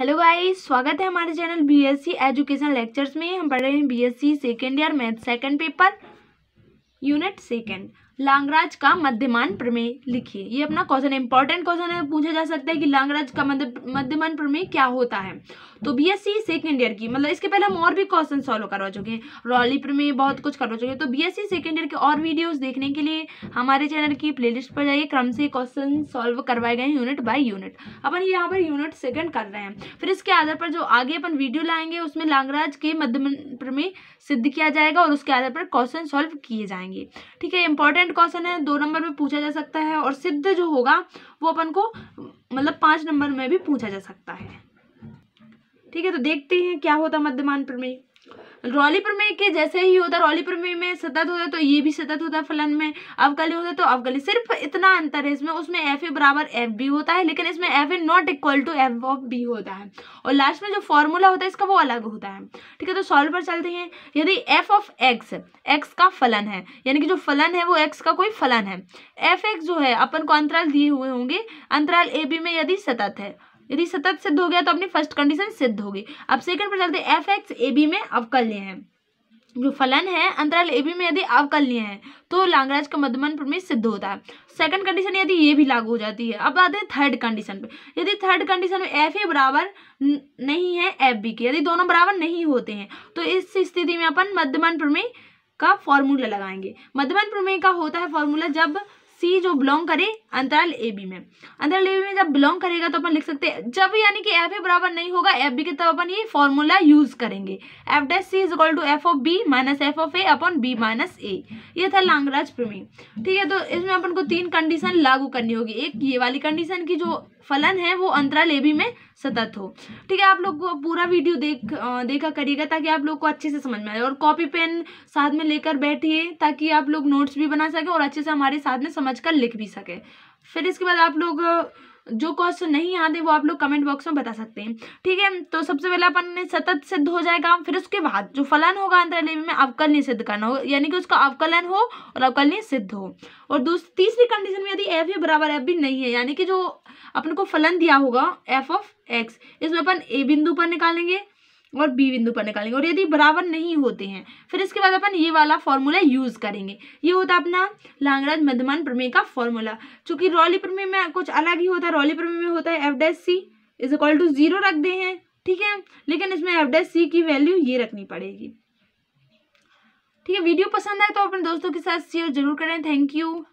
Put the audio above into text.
hello guys स्वागत है हमारे चैनल बीएससी एजुकेशन लेक्चर्स में हम पढ़ रहे हैं BSc second year math second paper unit second Lagrange का मध्यमान प्रमेय लिखिए ये अपना क्वेश्चन इंपॉर्टेंट क्वेश्चन है पूछा जा सकता है कि लांगराज का मध्यमान प्रमेय क्या होता है तो बीएससी सेकेंड ईयर की मतलब इसके पहले हम और भी क्वेश्चन सॉल्व करवा चुके हैं रॉली प्रमेय बहुत कुछ करवा चुके हैं तो बीएससी सेकेंड ईयर के और वीडियोस देखने के लिए हमारे चैनल की लिस्ट पर जाइए क्रम से क्वेश्चन सॉल्व करवाए गए यूनिट बाई यूनिट अपन यहाँ पर यूनिट सेकेंड कर रहे हैं फिर इसके आधार पर जो आगे अपन वीडियो लाएंगे उसमें लांगराज के मध्यमान प्रमेय सिद्ध किया जाएगा और उसके आधार पर क्वेश्चन सॉल्व किए जाएंगे ठीक है इंपॉर्टेंट इंपॉर्टेंट क्वेश्चन है दो नंबर में पूछा जा सकता है और सिद्ध जो होगा वो अपन को मतलब पांच नंबर में भी पूछा जा सकता है ठीक है तो देखते हैं क्या होता मध्यमान प्रमेय रॉली प्रमेय के जैसे ही होता रॉली प्रमेय में सतत होता है तो ये भी सतत होता है फलन में अवकली होता है तो अवकली सिर्फ इतना अंतर है इसमें उसमें एफ ए बराबर एफ बी होता है लेकिन इसमें F A not equal to F of B होता है और लास्ट में जो फॉर्मूला होता है इसका वो अलग होता है ठीक है तो सॉल्व पर चलते हैं यदि एफ ऑफ एक्स एक्स का फलन है यानी कि जो फलन है वो एक्स का कोई फलन है एफ एक्स जो है अपन को अंतराल दिए हुए होंगे अंतराल ए बी में यदि सतत है यदि सतत सिद्ध हो गया तो अपनी फर्स्ट कंडीशन सिद्ध होगी अब सेकंड पर चलते एफ एक्स ए बी में अवकल्य है जो फलन है अंतराल ए बी में यदि अवकल्य है तो लांगराज का मध्यमन प्रमेय सिद्ध होता है सेकंड कंडीशन यदि ये भी लागू हो जाती है अब आते हैं थर्ड कंडीशन पे यदि थर्ड कंडीशन में एफ ए बराबर नहीं है एफ बी के यदि दोनों बराबर नहीं होते हैं तो इस स्थिति में अपन मध्यमन प्रमेय का फॉर्मूला लगाएंगे मध्यमन प्रमेय का होता है फॉर्मूला जब सी जो बिलोंग करे अंतराल ए बी में अंतराल ए बी में जब बिलोंग करेगा तो अपन लिख सकते हैं जब यानी कि एफ ए बराबर नहीं होगा एफ बी के तब अपन ये फॉर्मूला यूज करेंगे F dash C is equal to F of B minus F of A upon B minus A ये था लांगराज प्रमेय ठीक है तो इसमें अपन को तीन कंडीशन लागू करनी होगी एक ये वाली कंडीशन की जो फलन है वो अंतराल ए बी में सतत हो ठीक है आप लोग को पूरा वीडियो देख देखा करिएगा ताकि आप लोग को अच्छे से समझ में आए और कॉपी पेन साथ में लेकर बैठिए ताकि आप लोग नोट्स भी बना सकें और अच्छे से हमारे साथ में समझ कर लिख भी सकें फिर इसके बाद आप लोग जो क्वेश्चन नहीं आते वो आप लोग कमेंट बॉक्स में बता सकते हैं ठीक है तो सबसे पहले अपन ने सतत सिद्ध हो जाएगा काम फिर उसके बाद जो फलन होगा अंतरलेवी में अवकलनीय सिद्ध करना होगा यानी कि उसका अवकलन हो और अवकलनीय सिद्ध हो और दूसरी तीसरी कंडीशन में यदि एफ ही बराबर एफ भी नहीं है यानी कि जो अपन को फलन दिया होगा एफ ऑफ एक्स इसमें अपन ए बिंदु पर निकालेंगे और बी बिंदु पर निकालेंगे और यदि बराबर नहीं होते हैं फिर इसके बाद अपन ये वाला फॉर्मूला यूज़ करेंगे ये होता है अपना लांगराज मध्यमान प्रमेय का फॉर्मूला चूंकि रॉली प्रमेय में कुछ अलग ही होता है रॉली प्रमेय में होता है F dash C is equal to zero रख दे हैं ठीक है लेकिन इसमें एफ डेस सी की वैल्यू ये रखनी पड़ेगी ठीक है वीडियो पसंद आए तो अपने दोस्तों के साथ शेयर जरूर करें थैंक यू